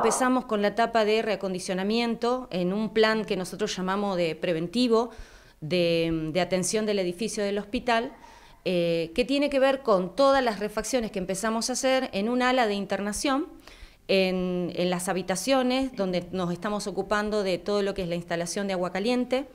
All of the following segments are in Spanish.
empezamos con la etapa de reacondicionamiento en un plan que nosotros llamamos de preventivo, de, atención del edificio del hospital, eh, que tiene que ver con todas las refacciones que empezamos a hacer en un ala de internación, en las habitaciones donde nos estamos ocupando de todo lo que es la instalación de agua caliente,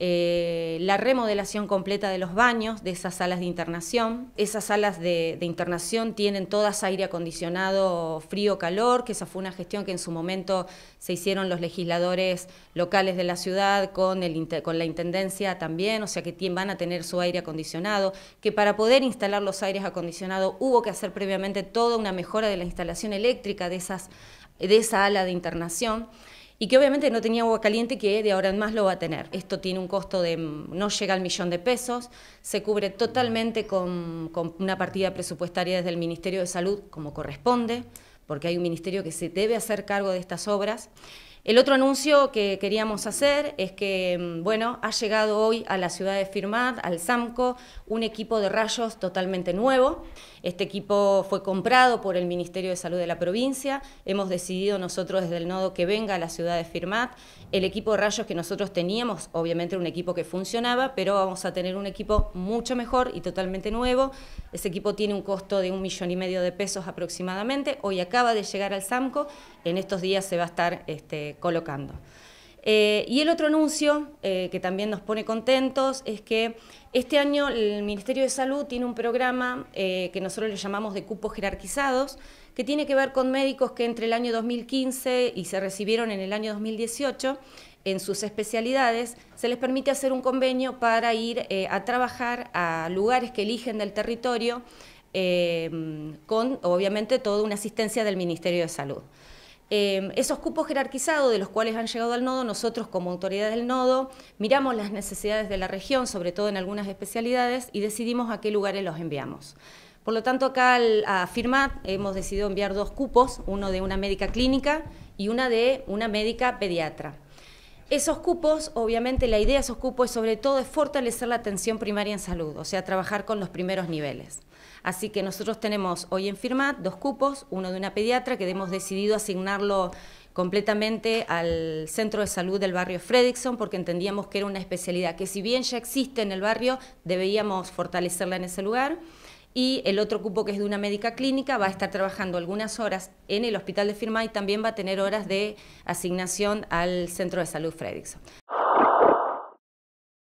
eh, la remodelación completa de los baños, de esas salas de internación. Esas salas de, internación tienen todas aire acondicionado, frío, calor, que esa fue una gestión que en su momento se hicieron los legisladores locales de la ciudad con, el, con la Intendencia también, o sea que van a tener su aire acondicionado, que para poder instalar los aires acondicionados hubo que hacer previamente toda una mejora de la instalación eléctrica de, esas, de esa ala de internación y que obviamente no tenía agua caliente que de ahora en más lo va a tener. Esto tiene un costo de no llega al millón de pesos, se cubre totalmente con, con una partida presupuestaria desde el Ministerio de Salud como corresponde, porque hay un ministerio que se debe hacer cargo de estas obras. El otro anuncio que queríamos hacer es que, mm, bueno, ha llegado hoy a la ciudad de Firmat, al SAMCO, un equipo de rayos totalmente nuevo. Este equipo fue comprado por el Ministerio de Salud de la provincia. Hemos decidido nosotros desde el nodo que venga a la ciudad de Firmat. El equipo de rayos que nosotros teníamos, obviamente un equipo que funcionaba, pero vamos a tener un equipo mucho mejor y totalmente nuevo. Ese equipo tiene un costo de un millón y medio de pesos aproximadamente. Hoy acaba de llegar al SAMCO. En estos días se va a estar... Este, colocando. Eh, y el otro anuncio eh, que también nos pone contentos es que este año el Ministerio de Salud tiene un programa eh, que nosotros le llamamos de cupos jerarquizados, que tiene que ver con médicos que entre el año 2015 y se recibieron en el año 2018 en sus especialidades, se les permite hacer un convenio para ir a trabajar a lugares que eligen del territorio con obviamente toda una asistencia del Ministerio de Salud. Em, esos cupos jerarquizados de los cuales han llegado al nodo, nosotros como autoridad del nodo miramos las necesidades de la región, sobre todo en algunas especialidades, y decidimos a qué lugares los enviamos. Por lo tanto, acá al, a FIRMAT hemos decidido enviar dos cupos, uno de una médica clínica y una de una médica pediatra. Esos cupos, obviamente la idea de esos cupos sobre todo es fortalecer la atención primaria en salud, o sea, trabajar con los primeros niveles. Así que nosotros tenemos hoy en Firmat dos cupos, uno de una pediatra que hemos decidido asignarlo completamente al centro de salud del barrio Fredrickson porque entendíamos que era una especialidad que si bien ya existe en el barrio, debíamos fortalecerla en ese lugar y el otro cupo que es de una médica clínica va a estar trabajando algunas horas en el hospital de Firma y también va a tener horas de asignación al Centro de Salud Fredrickson.